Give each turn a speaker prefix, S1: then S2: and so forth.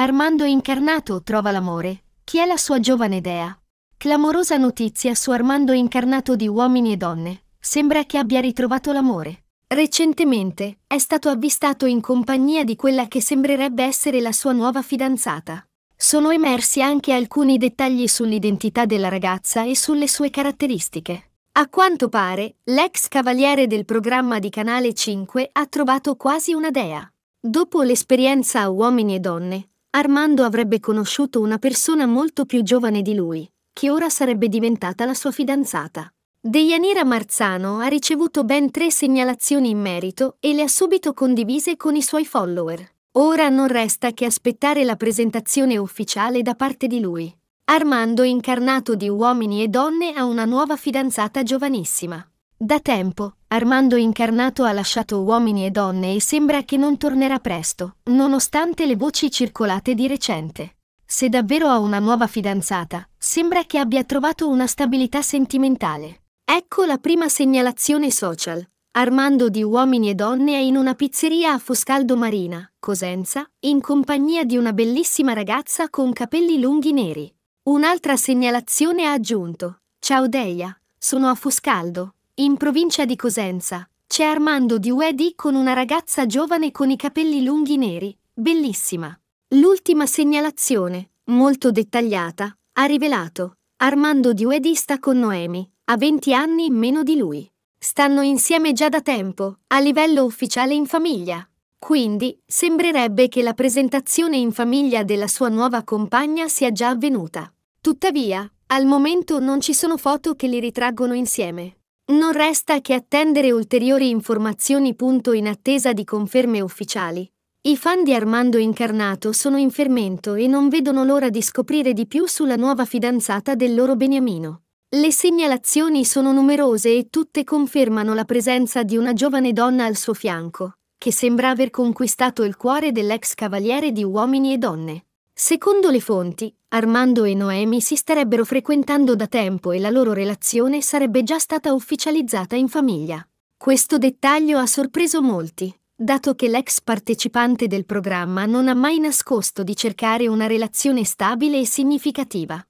S1: Armando Incarnato trova l'amore. Chi è la sua giovane dea? Clamorosa notizia su Armando Incarnato di Uomini e Donne. Sembra che abbia ritrovato l'amore. Recentemente è stato avvistato in compagnia di quella che sembrerebbe essere la sua nuova fidanzata. Sono emersi anche alcuni dettagli sull'identità della ragazza e sulle sue caratteristiche. A quanto pare, l'ex cavaliere del programma di Canale 5 ha trovato quasi una dea. Dopo l'esperienza a Uomini e Donne, Armando avrebbe conosciuto una persona molto più giovane di lui, che ora sarebbe diventata la sua fidanzata. Deianira Marzano ha ricevuto ben tre segnalazioni in merito e le ha subito condivise con i suoi follower. Ora non resta che aspettare la presentazione ufficiale da parte di lui. Armando incarnato di uomini e donne ha una nuova fidanzata giovanissima. Da tempo, Armando Incarnato ha lasciato uomini e donne e sembra che non tornerà presto, nonostante le voci circolate di recente. Se davvero ha una nuova fidanzata, sembra che abbia trovato una stabilità sentimentale. Ecco la prima segnalazione social. Armando di Uomini e Donne è in una pizzeria a Foscaldo Marina, Cosenza, in compagnia di una bellissima ragazza con capelli lunghi neri. Un'altra segnalazione ha aggiunto. Ciao Deia, sono a Foscaldo, in provincia di Cosenza c'è Armando di Uedi con una ragazza giovane con i capelli lunghi neri, bellissima. L'ultima segnalazione, molto dettagliata, ha rivelato Armando di Uedi sta con Noemi, ha 20 anni meno di lui. Stanno insieme già da tempo, a livello ufficiale in famiglia. Quindi, sembrerebbe che la presentazione in famiglia della sua nuova compagna sia già avvenuta. Tuttavia, al momento non ci sono foto che li ritraggono insieme. Non resta che attendere ulteriori informazioni. In attesa di conferme ufficiali. I fan di Armando Incarnato sono in fermento e non vedono l'ora di scoprire di più sulla nuova fidanzata del loro Beniamino. Le segnalazioni sono numerose e tutte confermano la presenza di una giovane donna al suo fianco, che sembra aver conquistato il cuore dell'ex cavaliere di uomini e donne. Secondo le fonti, Armando e Noemi si starebbero frequentando da tempo e la loro relazione sarebbe già stata ufficializzata in famiglia. Questo dettaglio ha sorpreso molti, dato che l'ex partecipante del programma non ha mai nascosto di cercare una relazione stabile e significativa.